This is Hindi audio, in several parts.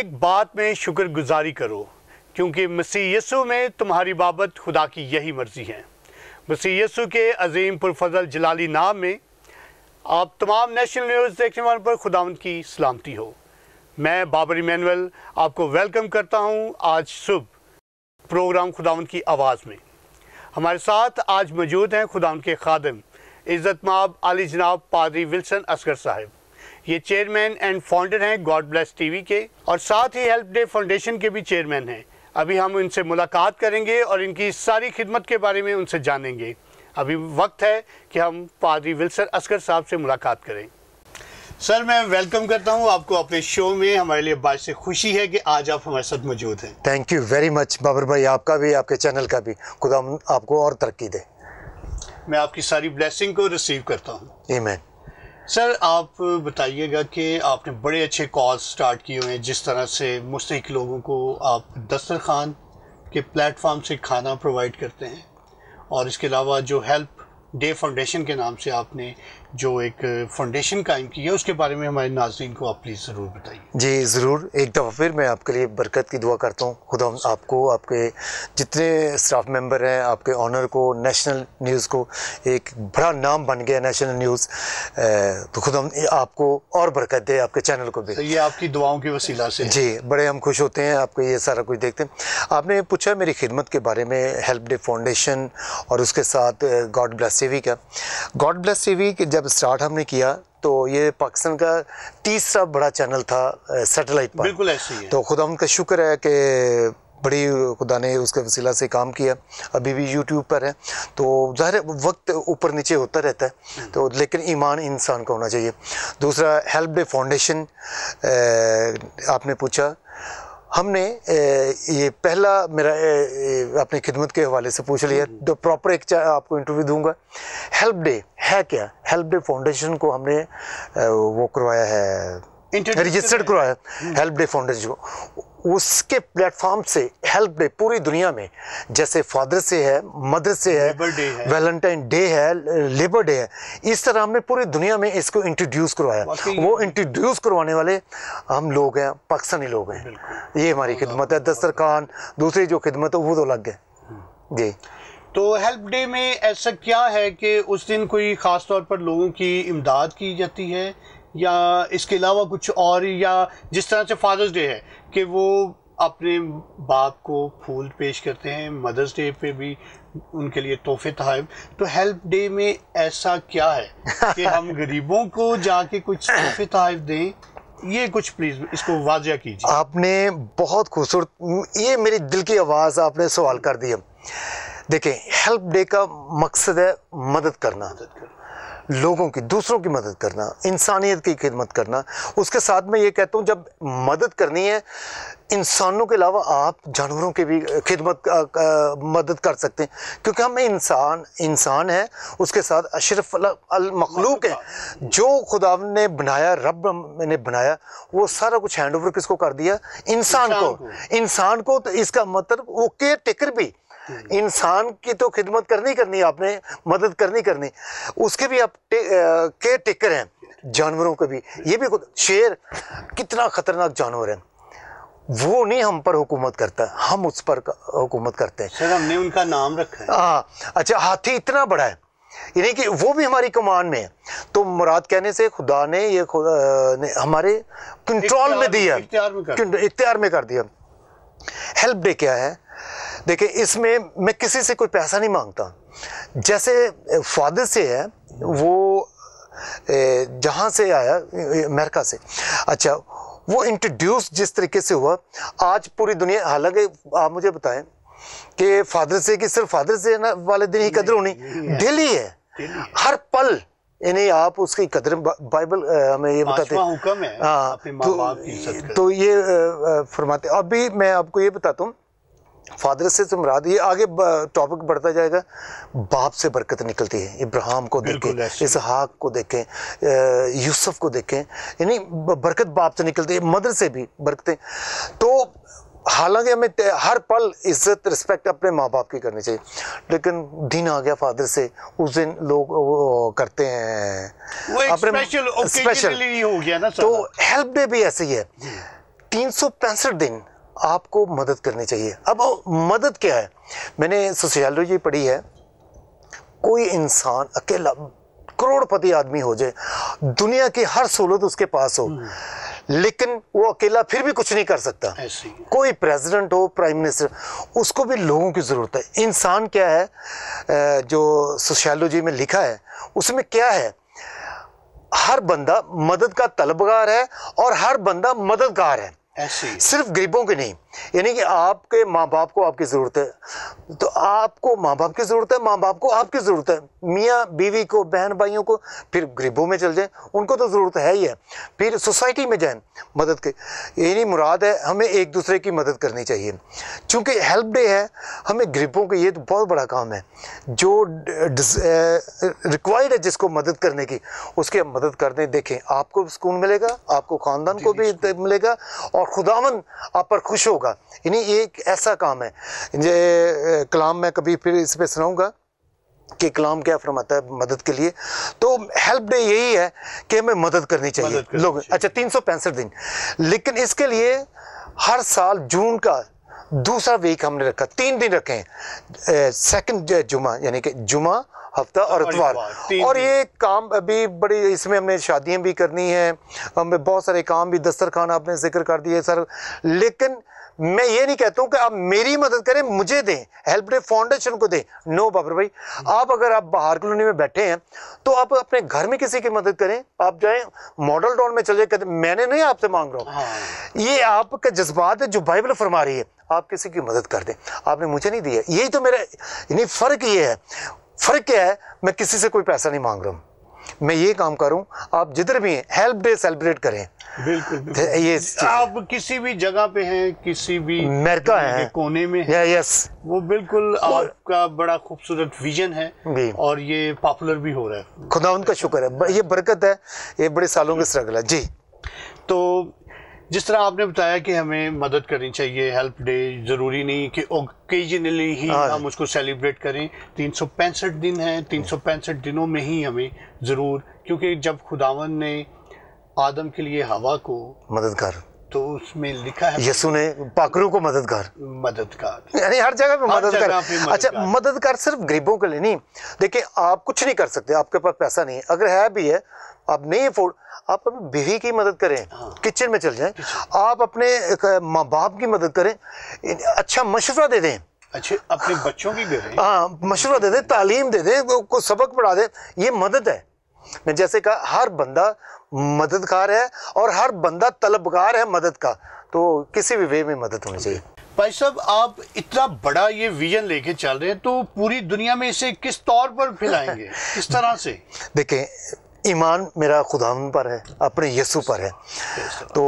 एक बात में शुक्रगुजारी करो क्योंकि मसीह यसु में तुम्हारी बाबत खुदा की यही मर्ज़ी है मसीह यसु के अजीम पुरफजल जलाली नाम में आप तमाम नेशनल न्यूज़ देखने वालों पर खुदावंत की सलामती हो मैं बाबरी मैनवल आपको वेलकम करता हूं आज सुबह प्रोग्राम खुदावंत की आवाज़ में हमारे साथ आज मौजूद हैं खुदावंत के खादम इज़्ज़त माब आली जनाब पादरी विल्सन असगर साहब ये चेयरमैन एंड फाउंडर हैं गॉड ब्लेस टीवी के और साथ ही हेल्प डे फाउंडेशन के भी चेयरमैन हैं अभी हम उनसे मुलाकात करेंगे और इनकी सारी खिदमत के बारे में उनसे जानेंगे अभी वक्त है कि हम पादरी विल्सर असगर साहब से मुलाकात करें सर मैं वेलकम करता हूं आपको अपने शो में हमारे लिए बात से खुशी है कि आज आप हमारे साथ मौजूद हैं thank you very much Babar भाई आपका भी आपके चैनल का भी खुदा आपको और तरक्की दे मैं आपकी सारी ब्लेसिंग को रिसीव करता हूँ मैन सर आप बताइएगा कि आपने बड़े अच्छे कॉज स्टार्ट किए हुए हैं जिस तरह से मुस्तक लोगों को आप दस्तरखान के प्लेटफार्म से खाना प्रोवाइड करते हैं और इसके अलावा जो हेल्प डे फाउंडेशन के नाम से आपने जो एक फाउंडेशन कायम की है उसके बारे में हमारे नाजरन को आप प्लीज़ ज़रूर बताइए जी ज़रूर एक दफ़ा फिर मैं आपके लिए बरकत की दुआ करता हूँ खुदा आपको आपके जितने स्टाफ मेंबर हैं आपके ऑनर को नेशनल न्यूज़ को एक बड़ा नाम बन गया नेशनल न्यूज़ तो खुदा आपको और बरकत दे आपके चैनल को भी तो ये आपकी दुआओं के वसीला से जी बड़े हम खुश होते हैं आपको ये सारा कुछ देखते हैं आपने पूछा मेरी खिदमत के बारे में हेल्प डे फाउंडेशन और उसके साथ गॉड ब्लेस टीवी का गॉड ब्लेस टी के जब स्टार्ट हमने किया तो ये पाकिस्तान का तीसरा बड़ा चैनल था सैटेलाइट पर बिल्कुल ऐसे ही तो खुदा उनका शुक्र है कि बड़ी खुदा ने उसके वसीला से काम किया अभी भी यूट्यूब पर है तो ज़ाहिर वक्त ऊपर नीचे होता रहता है हम्म। तो लेकिन ईमान इंसान का होना चाहिए दूसरा हेल्प डे फाउंडेशन आपने पूछा हमने ये पहला मेरा अपनी खिदमत के हवाले से पूछ लिया तो प्रॉपर एक आपको इंटरव्यू दूंगा हेल्प डे है क्या हेल्प डे फाउंडेशन को हमने वो करवाया है रजिस्टर्ड करवाया हेल्प डे फाउंडेशन को उसके प्लेटफॉर्म से हेल्प डे पूरी दुनिया में जैसे फादर से है मदर से है वैलेंटाइन डे है लेबर डे है इस तरह हमने पूरी दुनिया में इसको इंट्रोड्यूस करवाया वो इंट्रोड्यूस करवाने वाले हम लोग हैं पाकिस्तानी लोग हैं ये हमारी खिदमत है दस्तरखान दूसरी जो खिदमत है वो तो अलग है जी तो हेल्प डे में ऐसा क्या है कि उस दिन कोई ख़ास तौर पर लोगों की इमदाद की जाती है या इसके अलावा कुछ और या जिस तरह से फादर्स डे है कि वो अपने बाप को फूल पेश करते हैं मदर्स डे पे भी उनके लिए तोहफे तहब तो हेल्प डे में ऐसा क्या है कि हम गरीबों को जाके कुछ तोहफे तहफ दें ये कुछ प्लीज़ इसको वाजिया कीजिए आपने बहुत खूबसूरत ये मेरी दिल की आवाज़ आपने सवाल कर दिया देखें हेल्प डे का मकसद है मदद करना मदद करना लोगों की दूसरों की मदद करना इंसानियत की खिदमत करना उसके साथ में ये कहता हूँ जब मदद करनी है इंसानों के अलावा आप जानवरों की भी खिदमत मदद कर सकते हैं क्योंकि हम इंसान इंसान हैं उसके साथ अशरफ अलमखलूक हैं जो खुदा ने बनाया रब ने बनाया वो सारा कुछ हैंड ओवर किसको कर दिया इंसान को इंसान को तो इसका मतलब वो केयर टेकर भी इंसान की तो खिदमत करनी करनी आपने मदद करनी करनी उसके भी आप टे, के टेकर हैं जानवरों के भी ये भी शेर कितना ख़तरनाक जानवर है वो नहीं हम पर हुकूमत करता हम उस पर हुकूमत करते हैं सर हमने उनका नाम रखा है हाँ अच्छा हाथी इतना बड़ा है यानी कि वो भी हमारी कमान में है तो मुराद कहने से खुदा ने ये खुदा ने हमारे कंट्रोल में दिया इख्तियार में कर दिया हेल्प डे क्या है देखिए इसमें मैं किसी से कोई पैसा नहीं मांगता जैसे फादर से है वो जहाँ से आया अमेरिका से अच्छा वो इंट्रोड्यूस जिस तरीके से हुआ आज पूरी दुनिया हालांकि आप मुझे बताएं कि फादर से कि सिर्फ फादर से ना वाले दिन ही कदर होनी डेली है हर पल यानी आप उसकी कदर बाइबल हमें ये बताते हैं हाँ तो, तो ये फरमाते अभी मैं आपको ये बताता हूँ फादर से समराद ये आगे टॉपिक बढ़ता जाएगा बाप से बरकत निकलती है इब्राहिम को देखें इसहाक को देखें यूसुफ को देखें यानी बरकत बाप से निकलती है मदर से भी बरकतें तो हालांकि हमें हर पल इज्जत रिस्पेक्ट अपने माँ बाप की करनी चाहिए लेकिन दिन आ गया फादर से उस दिन लोग करते हैं वो अपने स्पेशल हो गया ना तो हेल्प डे भी ऐसे ही है तीन सौ पैंसठ दिन आपको मदद करनी चाहिए अब मदद क्या है मैंने सोशियालॉजी पढ़ी है कोई इंसान अकेला करोड़पति आदमी हो जाए दुनिया की हर सहूलत उसके पास हो हम्म। लेकिन वो अकेला फिर भी कुछ नहीं कर सकता कोई प्रेसिडेंट हो प्राइम मिनिस्टर उसको भी लोगों की ज़रूरत है इंसान क्या है जो सोशियालॉजी में लिखा है उसमें क्या है हर बंदा मदद का तलबगार है और हर बंदा मददगार है सिर्फ गरीबों के नहीं यानी कि आपके माँ बाप को आपकी ज़रूरत है तो आपको माँ बाप की ज़रूरत है माँ बाप को आपकी ज़रूरत है मियाँ बीवी को बहन भाइयों को फिर गरीबों में चल जाए उनको तो ज़रूरत है ही है फिर सोसाइटी में जाए मदद के यही मुराद है हमें एक दूसरे की मदद करनी चाहिए चूँकि हेल्प डे है हमें गरीबों के ये तो बहुत बड़ा काम है जो रिक्वायर्ड है जिसको मदद करने की उसकी हम मदद करने देखें आपको सुकून मिलेगा आपको ख़ानदान को भी मिलेगा और खुदावन आप पर खुश हो होगा यानी एक ऐसा काम है जे कलाम मैं कभी फिर इस पर सुनाऊँगा कि कलाम क्या फरमाता है मदद के लिए तो हेल्प डे यही है कि हमें मदद करनी चाहिए मदद लोग चाहिए। अच्छा तीन सौ पैंसठ दिन लेकिन इसके लिए हर साल जून का दूसरा वीक हमने रखा तीन दिन रखे हैं सेकंड जुमा यानी कि जुमा हफ्ता और इतवार और ये काम अभी बड़ी इसमें हमने शादियां भी करनी है हमें बहुत सारे काम भी दस्तरखान आपने जिक्र कर दिए सर लेकिन मैं ये नहीं कहता हूं कि आप मेरी मदद करें मुझे दें हेल्प डे फाउंडेशन को दें नो बाबर भाई हम्म। आप अगर आप बाहर कॉलोनी में बैठे हैं तो आप अपने घर में किसी की मदद करें आप जाए मॉडल टाउन में चले कहते मैंने नहीं आपसे मांग रहा हूँ हाँ। ये आपका जज्बात है जो बाइबल फरमा रही है आप किसी की मदद कर दें आपने मुझे नहीं दिया यही तो मेरा यानी फ़र्क ये है फ़र्क क्या है मैं किसी से कोई पैसा नहीं मांग रहा हूँ मैं ये काम करूं आप जिधर भी हैं हेल्प डे सेलिब्रेट करें बिल्कुल, बिल्कुल। ये आप किसी भी जगह पे हैं किसी भी अमेरिका है कोने में है यस वो बिल्कुल आपका बड़ा खूबसूरत विजन है और ये पॉपुलर भी हो रहा है खुदा उनका शुक्र है ये बरकत है ये बड़े सालों की स्ट्रगल है जी तो जिस तरह आपने बताया कि हमें मदद करनी चाहिए हेल्प डे ज़रूरी नहीं कि ओकेजनली ही हाँ हम उसको सेलिब्रेट करें तीन सौ पैंसठ दिन हैं तीन सौ पैंसठ दिनों में ही हमें ज़रूर क्योंकि जब खुदावन ने आदम के लिए हवा को मददगार तो उसमें लिखा है यसु ने पाकरों को मददगार मददगार यानी हर जगह पे मददगार अच्छा मददगार सिर्फ गरीबों के लिए नहीं देखिए आप कुछ नहीं कर सकते आपके पास पैसा नहीं है अगर है भी है आप नहीं अफोर्ड आप अपनी बीवी की मदद करें हाँ। किचन में चल जाएं आप अपने माँ बाप की मदद करें अच्छा मशवरा दे दें अच्छे अपने बच्चों की हाँ मशवरा दे दें तालीम दे दें सबक पढ़ा दें ये मदद है मैं जैसे कहा हर बंदा मददगार है और हर बंदा तलबगार है मदद का तो किसी भी वे में मदद होनी चाहिए भाई साहब आप इतना बड़ा ये विजन लेके चल रहे हैं तो पूरी दुनिया में इसे किस तौर पर फैलाएंगे किस तरह से देखें ईमान मेरा खुदा पर है अपने यसु पर है तो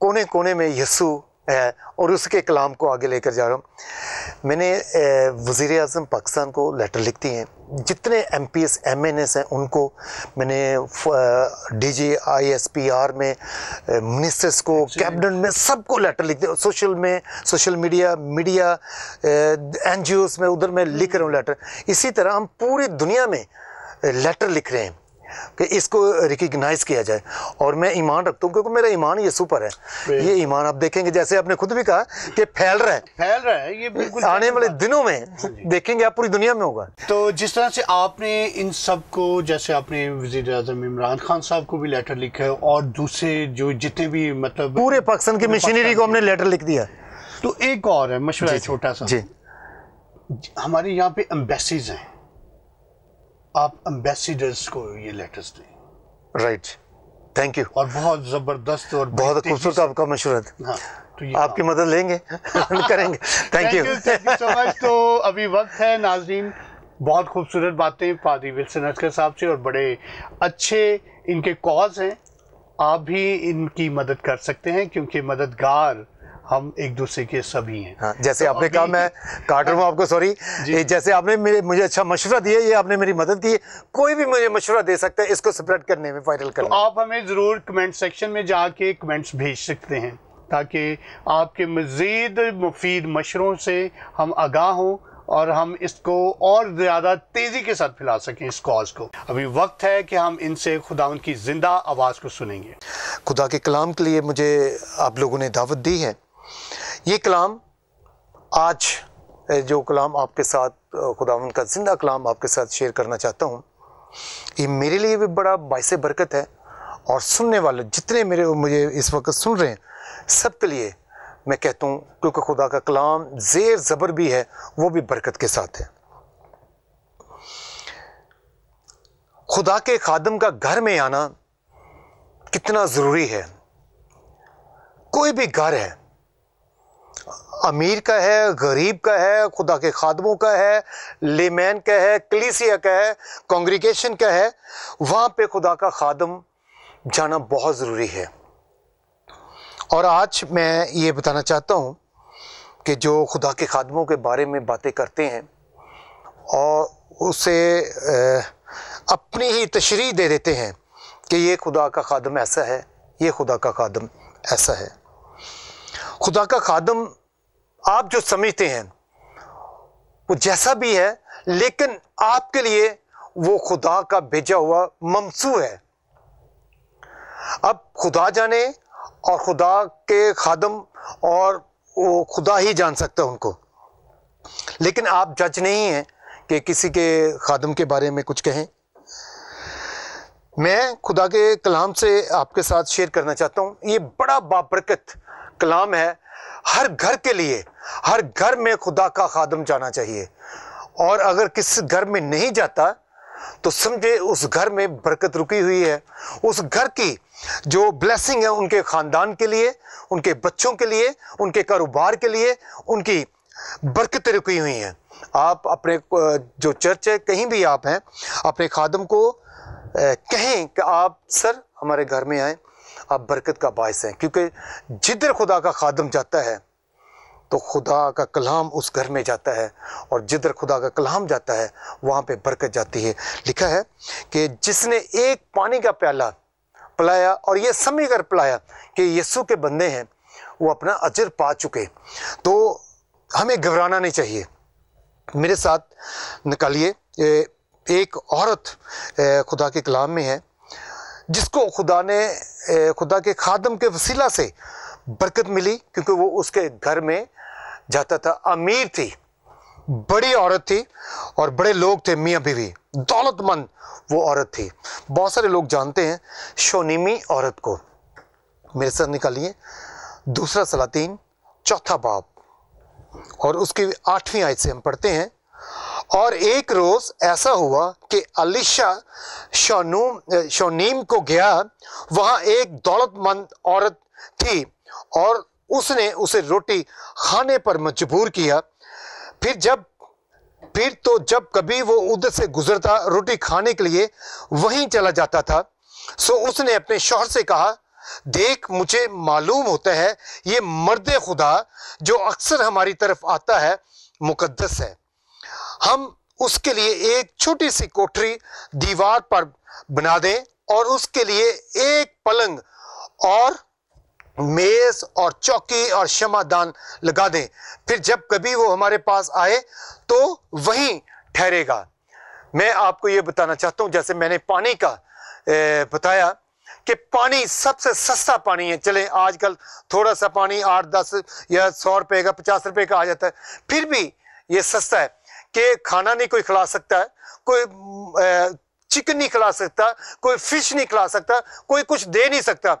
कोने कोने में यसु है और उसके कलाम को आगे लेकर जा रहा हूँ मैंने वज़ी अजम पाकिस्तान को लेटर लिखती हैं जितने M P S M N S हैं उनको मैंने D G I S P R में मिनिस्टर्स को कैबिनेट अच्छा। में सबको लेटर लिखते हैं सोशल में social media media N G Os में उधर मैं लिख रहा हूँ लेटर इसी तरह हम पूरी दुनिया में लेटर लिख रहे हैं कि इसको रिकग्नाइज़ किया जाए और मैं ईमान रखता हूँ क्योंकि मेरा ईमान ये सुपर है ये ईमान आप देखेंगे जैसे आपने खुद भी कहा कि फैल रहा है फैल रहा है ये बिल्कुल आने वाले दिनों में देखेंगे आप पूरी दुनिया में होगा तो जिस तरह से आपने इन सब को जैसे आपने वजी अजम इमरान खान साहब को भी लेटर लिखा है और दूसरे जो जितने भी मतलब पूरे पाकिस्तान की मशीनरी को हमने लेटर लिख दिया तो एक और है मशवरा छोटा सा जी हमारे यहाँ पे एम्बेसीज हैं आप एम्बेसिडर्स को ये लेटर्स दें राइट थैंक यू और बहुत ज़बरदस्त और बहुत खूबसूरत आपका मशूर है हाँ, तो ये आपकी मदद लेंगे करेंगे थैंक यू तो अभी वक्त है नाजरीन बहुत खूबसूरत बातें पादी विल्सन अटकर साहब से और बड़े अच्छे इनके कॉज हैं आप भी इनकी मदद कर सकते हैं क्योंकि मददगार हम एक दूसरे के सभी हैं हाँ, जैसे तो आपने कहा मैं काट रहा हूँ आपको सॉरी जैसे आपने मुझे अच्छा मशवरा दिया ये आपने मेरी मदद की कोई भी मुझे मशवरा दे सकता है इसको स्प्रेड करने में वायरल कर तो आप हमें ज़रूर कमेंट सेक्शन में जाके कमेंट्स भेज सकते हैं ताकि आपके मज़ीद मुफीद मशरों से हम आगाह हों और हम इसको और ज़्यादा तेज़ी के साथ फैला सकें इस कॉज को अभी वक्त है कि हम इनसे खुदा उनकी ज़िंदा आवाज़ को सुनेंगे खुदा के कलाम के लिए मुझे आप लोगों ने दावत दी है ये कलाम आज जो कलाम आपके साथ खुदा उनका ज़िंदा कलाम आपके साथ शेयर करना चाहता हूँ ये मेरे लिए भी बड़ा बायस बरकत है और सुनने वाले जितने मेरे मुझे इस वक्त सुन रहे हैं सब के लिए मैं कहता हूँ क्योंकि खुदा का कलाम ज़ेर ज़बर भी है वो भी बरकत के साथ है खुदा के खादम का घर में आना कितना ज़रूरी है कोई भी घर है अमीर का है गरीब का है खुदा के खादमों का है लेमैन का है कलीसिया का है कॉन्ग्रीगेशन का है वहाँ पे खुदा का खादम जाना बहुत ज़रूरी है और आज मैं ये बताना चाहता हूँ कि जो खुदा के खादमों के बारे में बातें करते हैं और उसे अपनी ही तशरी दे देते हैं कि ये खुदा का खादम ऐसा है ये खुदा का खादम ऐसा है खुदा का खादम आप जो समझते हैं वो जैसा भी है लेकिन आपके लिए वो खुदा का भेजा हुआ ममसू है अब खुदा जाने और खुदा के खादम और वो खुदा ही जान सकता उनको लेकिन आप जज नहीं हैं कि किसी के खादम के बारे में कुछ कहें मैं खुदा के कलाम से आपके साथ शेयर करना चाहता हूँ ये बड़ा बाबरकत कलाम है हर घर के लिए हर घर में खुदा का खादम जाना चाहिए और अगर किस घर में नहीं जाता तो समझे उस घर में बरकत रुकी हुई है उस घर की जो ब्लेसिंग है उनके ख़ानदान के लिए उनके बच्चों के लिए उनके कारोबार के लिए उनकी बरकतें रुकी हुई हैं आप अपने जो चर्च है कहीं भी आप हैं अपने खादम को कहें कि आप सर हमारे घर में आए आप बरकत का बायस हैं क्योंकि जिधर खुदा का खादम जाता है तो खुदा का कलाम उस घर में जाता है और जिधर खुदा का कलाम जाता है वहाँ पे बरकत जाती है लिखा है कि जिसने एक पानी का प्याला पलाया और ये समझ कर पलाया कि यस्सु के बंदे हैं वो अपना अजर पा चुके तो हमें घबराना नहीं चाहिए मेरे साथ निकालिए एक औरत खुदा के कलाम में है जिसको खुदा ने खुदा के खादम के वसीला से बरकत मिली क्योंकि वो उसके घर में जाता था अमीर थी बड़ी औरत थी और बड़े लोग थे मियाँ बीवी दौलतमंद वो औरत थी बहुत सारे लोग जानते हैं शोनीमी औरत को मेरे साथ निकालिए दूसरा सलातीन चौथा बाब और उसकी आठवीं आयत से हम पढ़ते हैं और एक रोज़ ऐसा हुआ कि अलीशा शोनूम शोनीम को गया वहां एक दौलतमंद औरत थी और उसने उसे रोटी खाने पर मजबूर किया फिर जब फिर तो जब कभी वो उधर से गुजरता रोटी खाने के लिए वहीं चला जाता था सो उसने अपने शोहर से कहा देख मुझे मालूम होता है ये मर्द खुदा जो अक्सर हमारी तरफ आता है मुकद्दस है हम उसके लिए एक छोटी सी कोठरी दीवार पर बना दें और उसके लिए एक पलंग और मेज और चौकी और शमादान लगा दें फिर जब कभी वो हमारे पास आए तो वहीं ठहरेगा मैं आपको ये बताना चाहता हूँ जैसे मैंने पानी का ए, बताया कि पानी सबसे सस्ता पानी है चले आजकल थोड़ा सा पानी आठ दस या सौ रुपए का पचास रुपए का आ जाता है फिर भी ये सस्ता है कि खाना नहीं कोई खिला सकता है कोई चिकन नहीं खिला सकता कोई फिश नहीं खिला सकता कोई कुछ दे नहीं सकता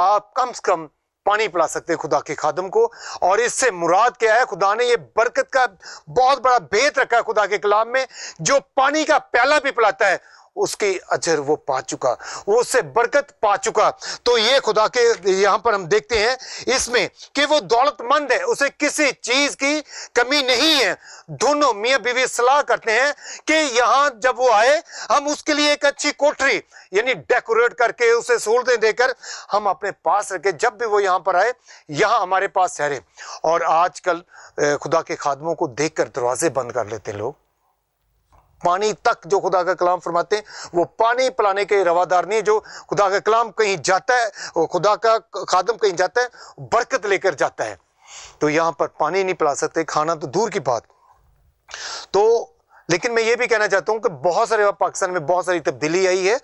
आप कम से कम पानी पिला सकते हैं खुदा के खादम को और इससे मुराद क्या है खुदा ने ये बरकत का बहुत बड़ा भेद रखा है खुदा के कलाम में जो पानी का प्याला भी पिलाता है उसकी अजर वो पा चुका वो उससे बरकत पा चुका तो ये खुदा के यहां पर हम देखते हैं इसमें कि वो दौलतमंद है उसे किसी चीज की कमी नहीं है दोनों मियां बीवी सलाह करते हैं कि यहां जब वो आए हम उसके लिए एक अच्छी कोठरी यानी डेकोरेट करके उसे सहूलतें देकर हम अपने पास रखें जब भी वो यहां पर आए यहां हमारे पास ठहरे और आजकल खुदा के खादमों को देखकर दरवाजे बंद कर लेते हैं लोग पानी तक जो खुदा का कलाम फरमाते हैं वो पानी पिलाने के रवादार नहीं है जो खुदा का कलाम कहीं जाता है वो खुदा का खादम कहीं जाता है बरकत लेकर जाता है तो यहाँ पर पानी नहीं पिला सकते खाना तो दूर की बात तो लेकिन मैं ये भी कहना चाहता हूँ कि बहुत सारे पाकिस्तान में बहुत सारी तब्दीली आई है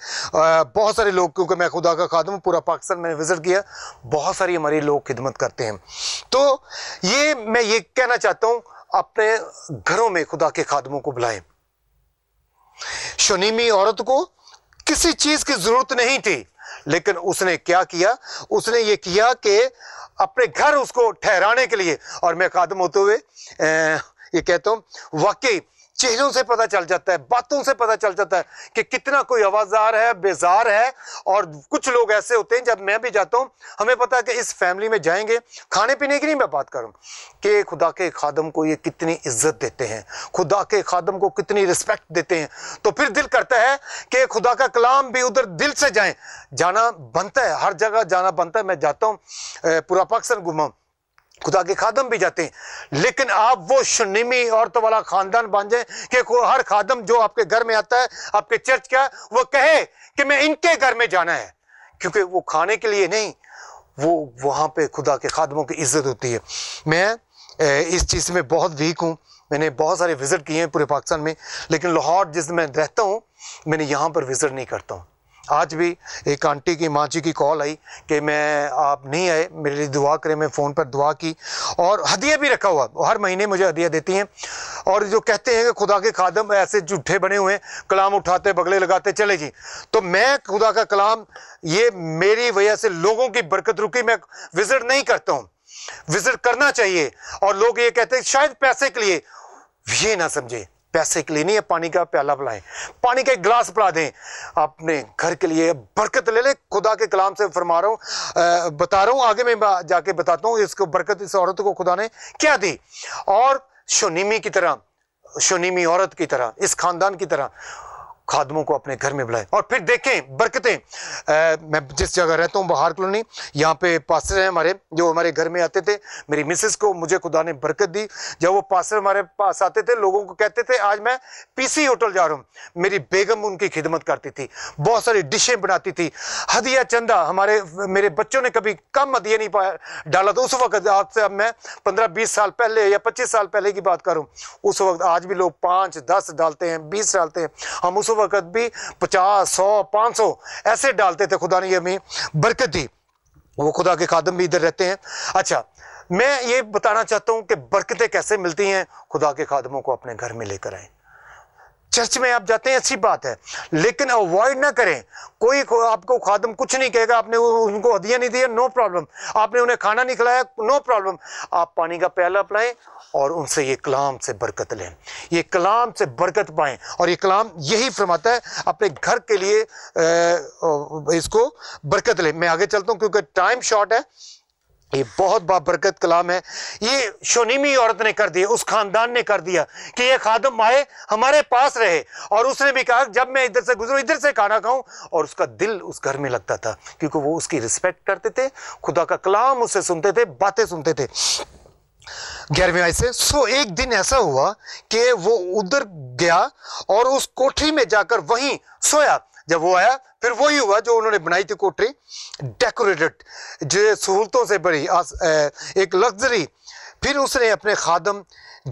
बहुत सारे लोग क्योंकि मैं खुदा का खादम पूरा पाकिस्तान मैंने विज़िट किया बहुत सारी हमारे लोग खिदमत करते हैं तो ये मैं ये कहना चाहता हूँ अपने घरों में खुदा के खादमों को बुलाएं शनीमी औरत को किसी चीज की जरूरत नहीं थी लेकिन उसने क्या किया उसने ये किया कि अपने घर उसको ठहराने के लिए और मैं कदम होते हुए ये कहता हूँ वाकई चेहरों से पता चल जाता है बातों से पता चल जाता है कि कितना कोई आवाजार है बेजार है और कुछ लोग ऐसे होते हैं जब मैं भी जाता हूँ हमें पता है कि इस फैमिली में जाएंगे खाने पीने की नहीं मैं बात करूँ कि खुदा के खादम को ये कितनी इज्जत देते हैं खुदा के खादम को कितनी रिस्पेक्ट देते हैं तो फिर दिल करता है कि खुदा का कलाम भी उधर दिल से जाए जाना बनता है हर जगह जाना बनता है मैं जाता हूँ पूरा पाकिस्तान घुमाऊँ खुदा के खादम भी जाते हैं लेकिन आप वो शनिमी औरत वाला खानदान बन जाए कि हर खादम जो आपके घर में आता है आपके चर्च का वो कहे कि मैं इनके घर में जाना है क्योंकि वो खाने के लिए नहीं वो वहाँ पे खुदा के खादमों की इज्जत होती है मैं इस चीज़ में बहुत वीक हूँ मैंने बहुत सारे विज़िट किए हैं पूरे पाकिस्तान में लेकिन लाहौर जिस रहता हूँ मैंने यहाँ पर विज़िट नहीं करता हूँ आज भी एक आंटी की माँ जी की कॉल आई कि मैं आप नहीं आए मेरे लिए दुआ करें मैं फ़ोन पर दुआ की और हदिया भी रखा हुआ हर महीने मुझे हदिया देती हैं और जो कहते हैं कि खुदा के खादम ऐसे जूठे बने हुए हैं कलाम उठाते बगले लगाते चले जी तो मैं खुदा का कलाम ये मेरी वजह से लोगों की बरकत रुकी मैं विज़िट नहीं करता हूँ विज़िट करना चाहिए और लोग ये कहते हैं शायद पैसे के लिए ये ना समझे पैसे के लिए नहीं है पानी का प्याला पिलाएं पानी का एक गिलास पिला दें अपने घर के लिए बरकत ले ले खुदा के कलाम से फरमा रहा हूँ बता रहा हूँ आगे मैं जाके बताता हूँ इसको बरकत इस औरत को खुदा ने क्या दी और शोनीमी की तरह शोनीमी औरत की तरह इस खानदान की तरह खादमों को अपने घर में बुलाएं और फिर देखें बरकतें मैं जिस जगह रहता हूँ बहार कॉलोनी यहाँ पे पास्टर हैं हमारे जो हमारे घर में आते थे मेरी मिसेस को मुझे खुदा ने बरकत दी जब वो पास्टर हमारे पास आते थे लोगों को कहते थे आज मैं पीसी होटल जा रहा हूँ मेरी बेगम उनकी खिदमत करती थी बहुत सारी डिशें बनाती थी हदिया चंदा हमारे मेरे बच्चों ने कभी कम हदिया नहीं पाया डाला था उस वक्त आज से अब मैं पंद्रह बीस साल पहले या पच्चीस साल पहले की बात करूँ उस वक्त आज भी लोग पाँच दस डालते हैं बीस डालते हैं हम उस वक्त भी पचास सौ पाँच सौ ऐसे डालते थे खुदा ने यह हमें बरकत दी वो खुदा के खादम भी इधर रहते हैं अच्छा मैं ये बताना चाहता हूँ कि बरकतें कैसे मिलती हैं खुदा के खादमों को अपने घर में लेकर आए चर्च में आप जाते हैं अच्छी बात है लेकिन अवॉइड ना करें कोई आपको खादम कुछ नहीं कहेगा आपने उनको हदिया नहीं दिया नो प्रॉब्लम आपने उन्हें खाना नहीं खिलाया नो प्रॉब्लम आप पानी का प्याला अपनाएं और उनसे ये कलाम से बरकत लें ये कलाम से बरकत पाएं और ये कलाम यही फरमाता है अपने घर के लिए इसको बरकत लें मैं आगे चलता हूँ क्योंकि टाइम शॉर्ट है ये बहुत बाबरकत कलाम है ये शोनीमी औरत ने कर दिया उस खानदान ने कर दिया कि ये खादम आए हमारे पास रहे और उसने भी कहा जब मैं इधर से गुजरू इधर से खाना खाऊं और उसका दिल उस घर में लगता था क्योंकि वो उसकी रिस्पेक्ट करते थे खुदा का कलाम उससे सुनते थे बातें सुनते थे ग्यारहवीं आय से सो एक दिन ऐसा हुआ कि वो उधर गया और उस कोठरी में जाकर वहीं सोया जब वो आया फिर वही हुआ जो उन्होंने बनाई थी कोठरी डेकोरेटेड जो सहूलतों से बड़ी एक लग्जरी फिर उसने अपने खादम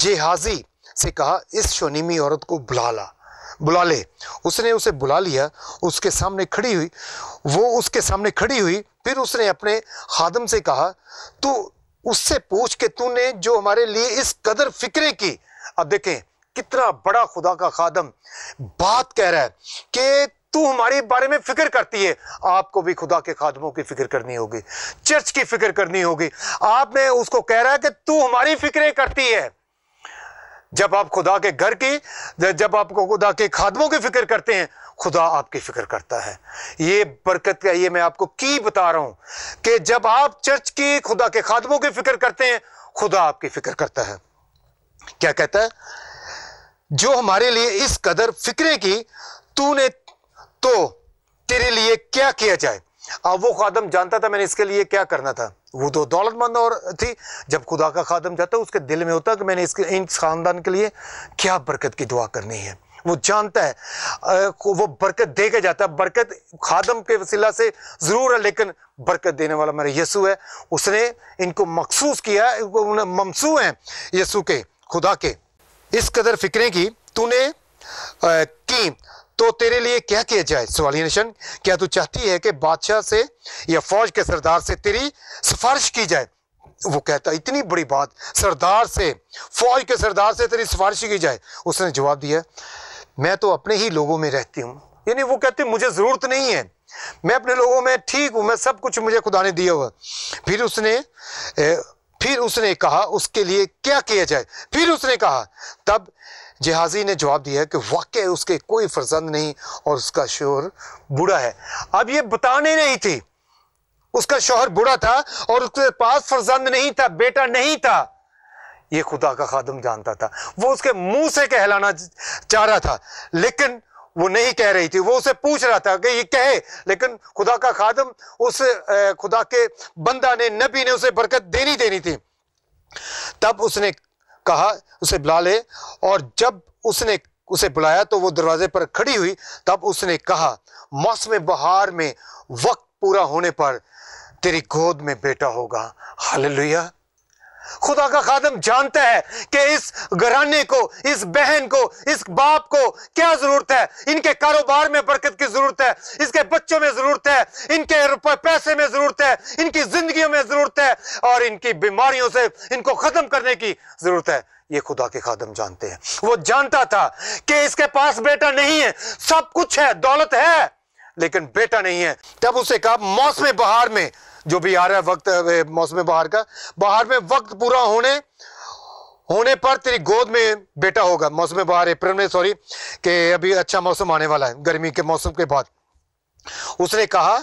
जेहाजी से कहा इस शोनीमी औरत को बुला ला बुला ले उसने उसे बुला लिया उसके सामने खड़ी हुई वो उसके सामने खड़ी हुई फिर उसने अपने खादम से कहा तू उससे पूछ के तूने जो हमारे लिए इस कदर फिक्रे की अब देखें कितना बड़ा खुदा का खादम बात कह रहा है कि तू हमारे बारे में फिक्र करती है आपको भी खुदा के खादमों की फिक्र करनी होगी चर्च की फिक्र करनी होगी आप में उसको कह रहा है कि तू हमारी फिक्रें करती है जब आप खुदा के घर की जब आप खुदा के खादमों की फिक्र करते हैं खुदा आपकी फिक्र करता है ये बरकत का ये मैं आपको की बता रहा हूं कि जब आप चर्च की खुदा के खादमों की फिक्र करते हैं खुदा आपकी फिक्र करता है क्या कहता है जो हमारे लिए इस कदर फिक्रे की तूने तो तेरे लिए क्या किया जाए अब वो खादम जानता था मैंने इसके लिए क्या करना था वो तो दौलतमंद और थी जब खुदा का खादम जाता उसके दिल में होता कि मैंने इसके इन खानदान के लिए क्या बरकत की दुआ करनी है वो जानता है वो बरकत दे के जाता है बरकत खादम के वसीला से ज़रूर है लेकिन बरकत देने वाला मेरा यसु है उसने इनको मखसूस किया उन्हें ममसू हैं यसु के खुदा के इस कदर फिक्रें की तूने की तो तेरे लिए क्या किया जाए सवालिया निशन क्या तू चाहती है कि बादशाह से या फौज के सरदार से तेरी सिफारिश की जाए वो कहता इतनी बड़ी बात सरदार से फौज के सरदार से तेरी सिफारिश की जाए उसने जवाब दिया मैं तो अपने ही लोगों में रहती हूँ यानी वो कहते मुझे ज़रूरत नहीं है मैं अपने लोगों में ठीक हूँ मैं सब कुछ मुझे खुदा ने दिया हुआ फिर उसने फिर उसने कहा उसके लिए क्या किया जाए फिर उसने कहा तब जहाज़ी ने जवाब दिया कि वाकई उसके कोई फर्जंद नहीं और उसका शोहर बूढ़ा है अब ये बताने नहीं थी उसका शोहर बूढ़ा था और उसके पास फर्जंद नहीं था बेटा नहीं था ये खुदा का खादम जानता था वो उसके मुंह से कहलाना चाह रहा था लेकिन वो नहीं कह रही थी वो उसे पूछ रहा था कि ये कहे लेकिन खुदा का खादम उस खुदा के बंदा ने नबी ने उसे बरकत देनी देनी थी तब उसने कहा उसे बुला ले और जब उसने उसे बुलाया तो वो दरवाजे पर खड़ी हुई तब उसने कहा मौसम बहार में वक्त पूरा होने पर तेरी गोद में बेटा होगा हाल खुदा का खादम जानता है कि इस घराने को इस बहन को इस बाप को क्या जरूरत है इनके कारोबार में बरकत की जरूरत है इसके बच्चों में जरूरत है इनके पैसे में जरूरत है इनकी जिंदगी में जरूरत है और इनकी बीमारियों से इनको खत्म करने की जरूरत है ये खुदा के खादम जानते हैं वो जानता था कि इसके पास बेटा नहीं है सब कुछ है दौलत है लेकिन बेटा नहीं है तब उसे कहा मौसम बहार में जो भी आ रहा है वक्त मौसम बाहर का बाहर में वक्त पूरा होने होने पर तेरी गोद में बेटा होगा मौसम बाहर अप्रैल में सॉरी कि अभी अच्छा मौसम आने वाला है गर्मी के मौसम के बाद उसने कहा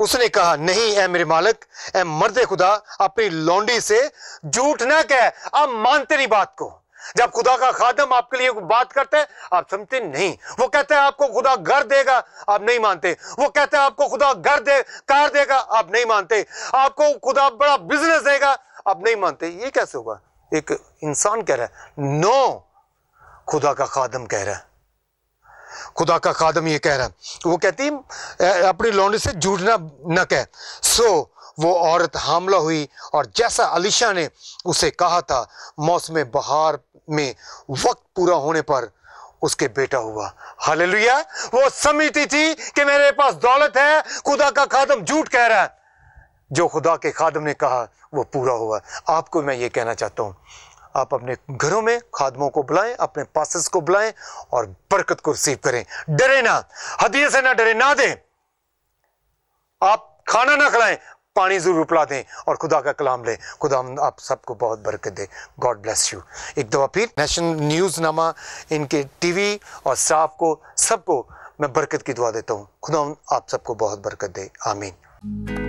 उसने कहा नहीं ए मेरे मालिक ए मर्द खुदा अपनी लौंडी से झूठ ना कह अब मानते नहीं बात को जब खुदा का खादम आपके लिए बात करता है आप समझते नहीं वो कहते हैं आपको खुदा घर देगा आप नहीं मानते वो कहते हैं आपको खुदा घर दे कार देगा आप नहीं मानते आपको खुदा बड़ा बिजनेस देगा आप नहीं मानते ये कैसे होगा एक इंसान कह रहा है नो खुदा का खादम कह रहा है खुदा का खादम ये कह रहा है वो कहती अपनी लौंडे से झूठना न कह सो वो औरत हमला हुई और जैसा अलीशा ने उसे कहा था मौसम बहार में वक्त पूरा होने पर उसके बेटा हुआ हालेलुया वो समिति थी कि मेरे पास दौलत है खुदा का खादम झूठ कह रहा है जो खुदा के खादम ने कहा वो पूरा हुआ आपको मैं ये कहना चाहता हूं आप अपने घरों में खादमों को बुलाएं अपने पासिस को बुलाएं और बरकत को रिसीव करें डरे ना हदिये से ना डरे ना दें आप खाना ना खिलाएं पानी ज़रूर पिला दें और खुदा का कलाम लें खुदा आप सबको बहुत बरकत दे गॉड ब्लेस यू एक दफ़ा फिर नेशनल न्यूज़ नामा इनके टीवी और स्टाफ को सबको मैं बरकत की दुआ देता हूँ खुदा आप सबको बहुत बरकत दे आमीन